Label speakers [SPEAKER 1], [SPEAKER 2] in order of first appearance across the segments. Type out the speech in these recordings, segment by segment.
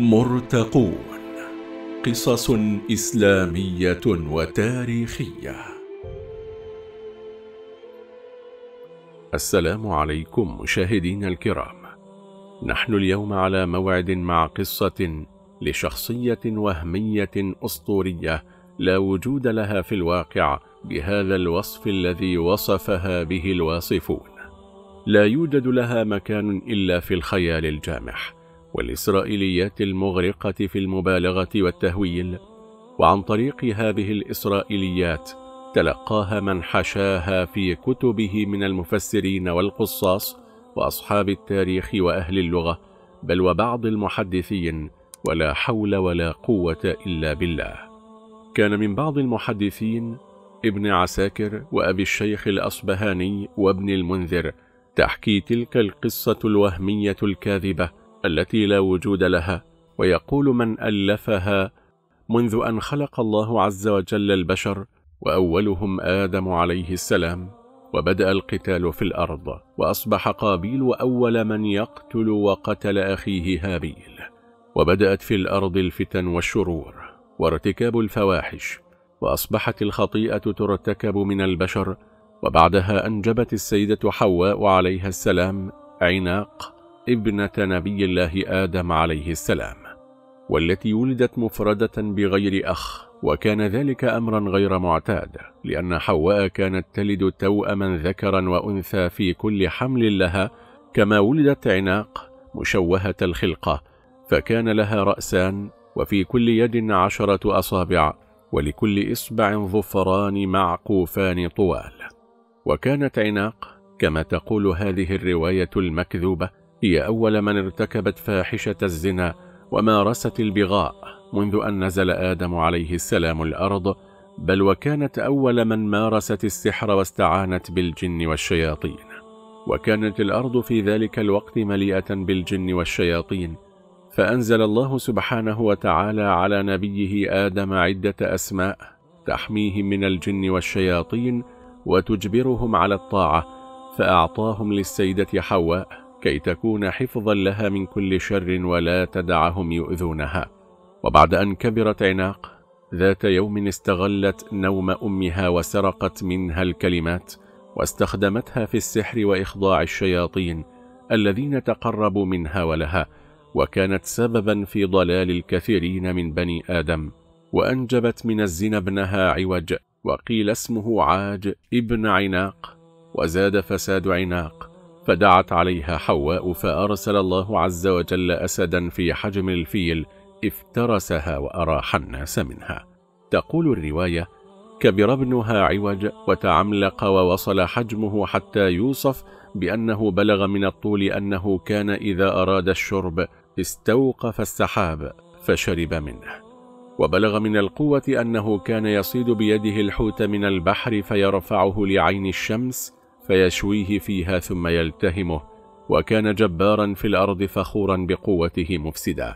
[SPEAKER 1] مرتقون قصص إسلامية وتاريخية السلام عليكم مشاهدين الكرام نحن اليوم على موعد مع قصة لشخصية وهمية أسطورية لا وجود لها في الواقع بهذا الوصف الذي وصفها به الواصفون لا يوجد لها مكان إلا في الخيال الجامح والإسرائيليات المغرقة في المبالغة والتهويل وعن طريق هذه الإسرائيليات تلقاها من حشاها في كتبه من المفسرين والقصاص وأصحاب التاريخ وأهل اللغة بل وبعض المحدثين ولا حول ولا قوة إلا بالله كان من بعض المحدثين ابن عساكر وأبي الشيخ الأصبهاني وابن المنذر تحكي تلك القصة الوهمية الكاذبة التي لا وجود لها ويقول من ألفها منذ أن خلق الله عز وجل البشر وأولهم آدم عليه السلام وبدأ القتال في الأرض وأصبح قابيل أول من يقتل وقتل أخيه هابيل وبدأت في الأرض الفتن والشرور وارتكاب الفواحش وأصبحت الخطيئة ترتكب من البشر وبعدها أنجبت السيدة حواء عليها السلام عناق ابنة نبي الله آدم عليه السلام والتي ولدت مفردة بغير أخ وكان ذلك أمرا غير معتاد لأن حواء كانت تلد توأما ذكرا وأنثى في كل حمل لها كما ولدت عناق مشوهة الخلقة فكان لها رأسان وفي كل يد عشرة أصابع ولكل إصبع ظفران معقوفان طوال وكانت عناق كما تقول هذه الرواية المكذوبة هي أول من ارتكبت فاحشة الزنا ومارست البغاء منذ أن نزل آدم عليه السلام الأرض بل وكانت أول من مارست السحر واستعانت بالجن والشياطين وكانت الأرض في ذلك الوقت مليئة بالجن والشياطين فأنزل الله سبحانه وتعالى على نبيه آدم عدة أسماء تحميهم من الجن والشياطين وتجبرهم على الطاعة فأعطاهم للسيدة حواء كي تكون حفظا لها من كل شر ولا تدعهم يؤذونها وبعد أن كبرت عناق ذات يوم استغلت نوم أمها وسرقت منها الكلمات واستخدمتها في السحر وإخضاع الشياطين الذين تقربوا منها ولها وكانت سببا في ضلال الكثيرين من بني آدم وأنجبت من الزنا ابنها عوج وقيل اسمه عاج ابن عناق وزاد فساد عناق فدعت عليها حواء فأرسل الله عز وجل أسدا في حجم الفيل افترسها وأراح الناس منها تقول الرواية كبر ابنها عوج وتعملق ووصل حجمه حتى يوصف بأنه بلغ من الطول أنه كان إذا أراد الشرب استوقف السحاب فشرب منه وبلغ من القوة أنه كان يصيد بيده الحوت من البحر فيرفعه لعين الشمس فيشويه فيها ثم يلتهمه وكان جبارا في الأرض فخورا بقوته مفسدا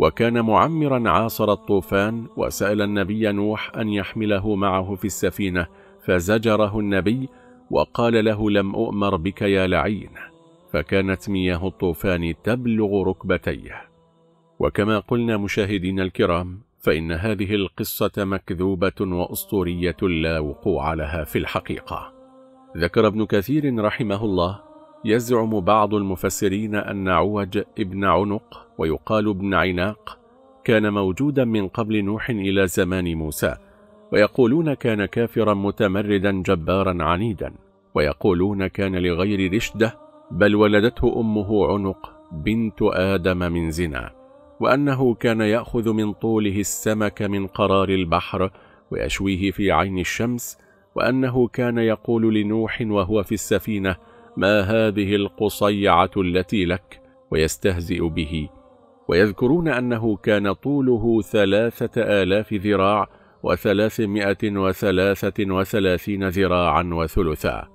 [SPEAKER 1] وكان معمرا عاصر الطوفان وسأل النبي نوح أن يحمله معه في السفينة فزجره النبي وقال له لم أؤمر بك يا لعين فكانت مياه الطوفان تبلغ ركبتيه وكما قلنا مشاهدين الكرام فإن هذه القصة مكذوبة وأسطورية لا وقوع لها في الحقيقة ذكر ابن كثير رحمه الله يزعم بعض المفسرين أن عوج ابن عنق ويقال ابن عناق كان موجودا من قبل نوح إلى زمان موسى ويقولون كان كافرا متمردا جبارا عنيدا ويقولون كان لغير رشدة بل ولدته أمه عنق بنت آدم من زنا وأنه كان يأخذ من طوله السمك من قرار البحر ويشويه في عين الشمس وأنه كان يقول لنوح وهو في السفينة ما هذه القصيعة التي لك ويستهزئ به ويذكرون أنه كان طوله ثلاثة آلاف ذراع وثلاثمائة وثلاثة وثلاثين ذراعا وثلثا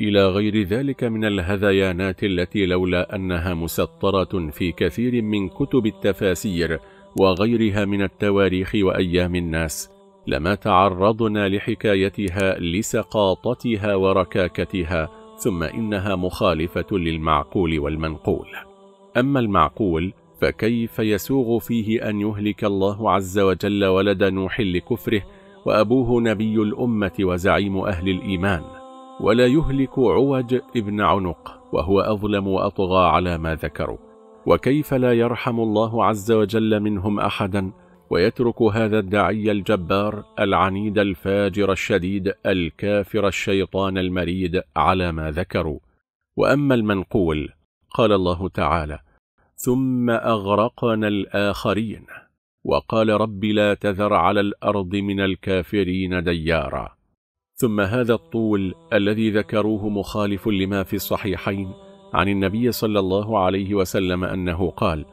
[SPEAKER 1] إلى غير ذلك من الهذيانات التي لولا أنها مسطرة في كثير من كتب التفاسير وغيرها من التواريخ وأيام الناس لما تعرضنا لحكايتها لسقاطتها وركاكتها ثم إنها مخالفة للمعقول والمنقول أما المعقول فكيف يسوغ فيه أن يهلك الله عز وجل ولد نوح لكفره وأبوه نبي الأمة وزعيم أهل الإيمان ولا يهلك عوج ابن عنق وهو أظلم وأطغى على ما ذكروا وكيف لا يرحم الله عز وجل منهم أحدا ويترك هذا الداعي الجبار العنيد الفاجر الشديد الكافر الشيطان المريد على ما ذكروا وأما المنقول قال الله تعالى ثم أغرقنا الآخرين وقال رب لا تذر على الأرض من الكافرين ديارا ثم هذا الطول الذي ذكروه مخالف لما في الصحيحين عن النبي صلى الله عليه وسلم أنه قال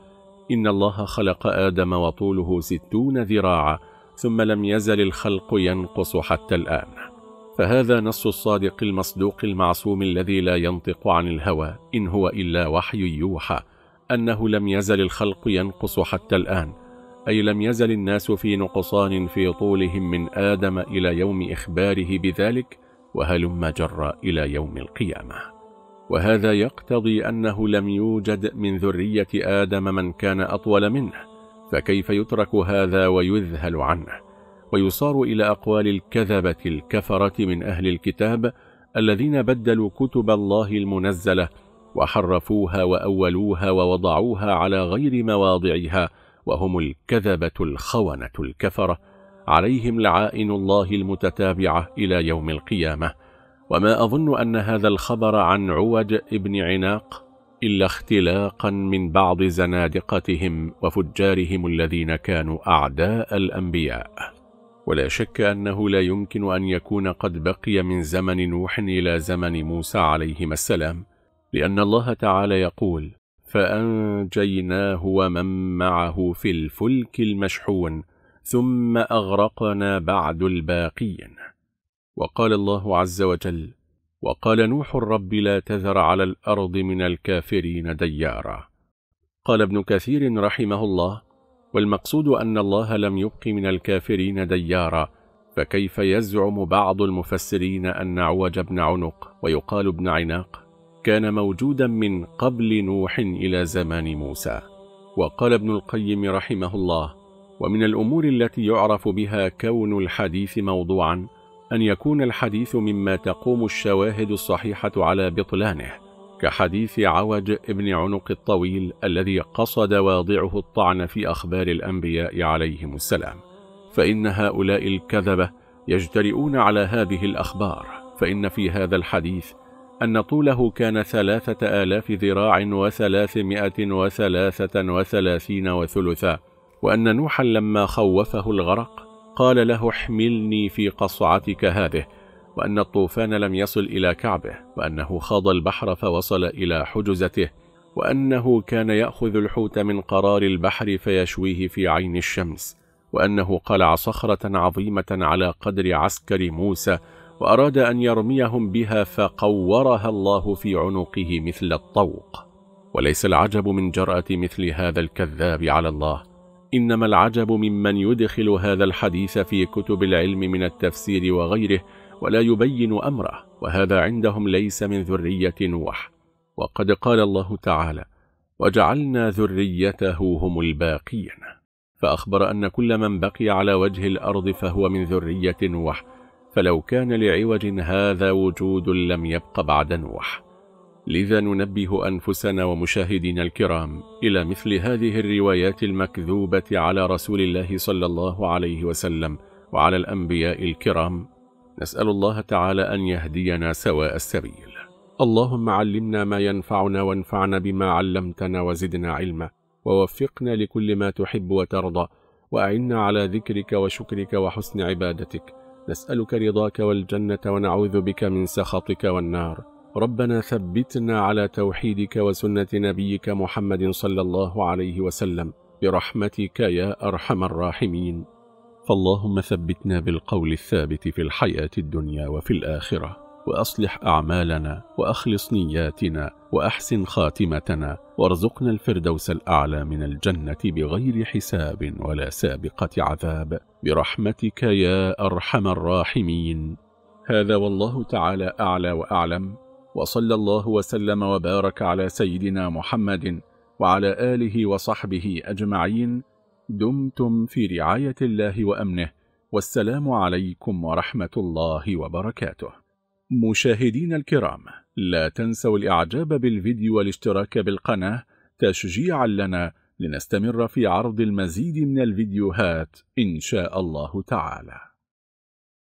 [SPEAKER 1] إن الله خلق آدم وطوله ستون ذراعا ثم لم يزل الخلق ينقص حتى الآن فهذا نص الصادق المصدوق المعصوم الذي لا ينطق عن الهوى إن هو إلا وحي يوحى أنه لم يزل الخلق ينقص حتى الآن أي لم يزل الناس في نقصان في طولهم من آدم إلى يوم إخباره بذلك وهلم جرى إلى يوم القيامة وهذا يقتضي أنه لم يوجد من ذرية آدم من كان أطول منه فكيف يترك هذا ويذهل عنه ويصار إلى أقوال الكذبة الكفرة من أهل الكتاب الذين بدلوا كتب الله المنزلة وحرفوها وأولوها ووضعوها على غير مواضعها وهم الكذبة الخونة الكفرة عليهم لعائن الله المتتابعة إلى يوم القيامة وما أظن أن هذا الخبر عن عوج ابن عناق إلا اختلاقا من بعض زنادقتهم وفجارهم الذين كانوا أعداء الأنبياء ولا شك أنه لا يمكن أن يكون قد بقي من زمن نوح إلى زمن موسى عليهما السلام لأن الله تعالى يقول فأنجيناه ومن معه في الفلك المشحون ثم أغرقنا بعد الباقين وقال الله عز وجل وقال نوح الرب لا تذر على الأرض من الكافرين ديارا قال ابن كثير رحمه الله والمقصود أن الله لم يبق من الكافرين ديارا فكيف يزعم بعض المفسرين أن عوج بن عنق ويقال ابن عناق كان موجودا من قبل نوح إلى زمان موسى وقال ابن القيم رحمه الله ومن الأمور التي يعرف بها كون الحديث موضوعا أن يكون الحديث مما تقوم الشواهد الصحيحة على بطلانه كحديث عوج ابن عنق الطويل الذي قصد واضعه الطعن في أخبار الأنبياء عليهم السلام فإن هؤلاء الكذبة يجترئون على هذه الأخبار فإن في هذا الحديث أن طوله كان ثلاثة آلاف ذراع وثلاثمائة وثلاثة وثلاثين وثلثا وأن نوحا لما خوفه الغرق قال له احملني في قصعتك هذه وأن الطوفان لم يصل إلى كعبه وأنه خاض البحر فوصل إلى حجزته وأنه كان يأخذ الحوت من قرار البحر فيشويه في عين الشمس وأنه قلع صخرة عظيمة على قدر عسكر موسى وأراد أن يرميهم بها فقورها الله في عنقه مثل الطوق وليس العجب من جرأة مثل هذا الكذاب على الله إنما العجب ممن يدخل هذا الحديث في كتب العلم من التفسير وغيره ولا يبين أمره وهذا عندهم ليس من ذرية نوح وقد قال الله تعالى وجعلنا ذريته هم الباقين فأخبر أن كل من بقي على وجه الأرض فهو من ذرية نوح فلو كان لعوج هذا وجود لم يبق بعد نوح لذا ننبه أنفسنا ومشاهدينا الكرام إلى مثل هذه الروايات المكذوبة على رسول الله صلى الله عليه وسلم وعلى الأنبياء الكرام نسأل الله تعالى أن يهدينا سواء السبيل اللهم علمنا ما ينفعنا وانفعنا بما علمتنا وزدنا علما ووفقنا لكل ما تحب وترضى وأعنا على ذكرك وشكرك وحسن عبادتك نسألك رضاك والجنة ونعوذ بك من سخطك والنار ربنا ثبتنا على توحيدك وسنة نبيك محمد صلى الله عليه وسلم برحمتك يا أرحم الراحمين فاللهم ثبتنا بالقول الثابت في الحياة الدنيا وفي الآخرة وأصلح أعمالنا وأخلص نياتنا وأحسن خاتمتنا وارزقنا الفردوس الأعلى من الجنة بغير حساب ولا سابقة عذاب برحمتك يا أرحم الراحمين هذا والله تعالى أعلى وأعلم وصلى الله وسلم وبارك على سيدنا محمد وعلى آله وصحبه أجمعين دمتم في رعاية الله وأمنه والسلام عليكم ورحمة الله وبركاته مشاهدين الكرام لا تنسوا الإعجاب بالفيديو والاشتراك بالقناة تشجيعا لنا لنستمر في عرض المزيد من الفيديوهات إن شاء الله تعالى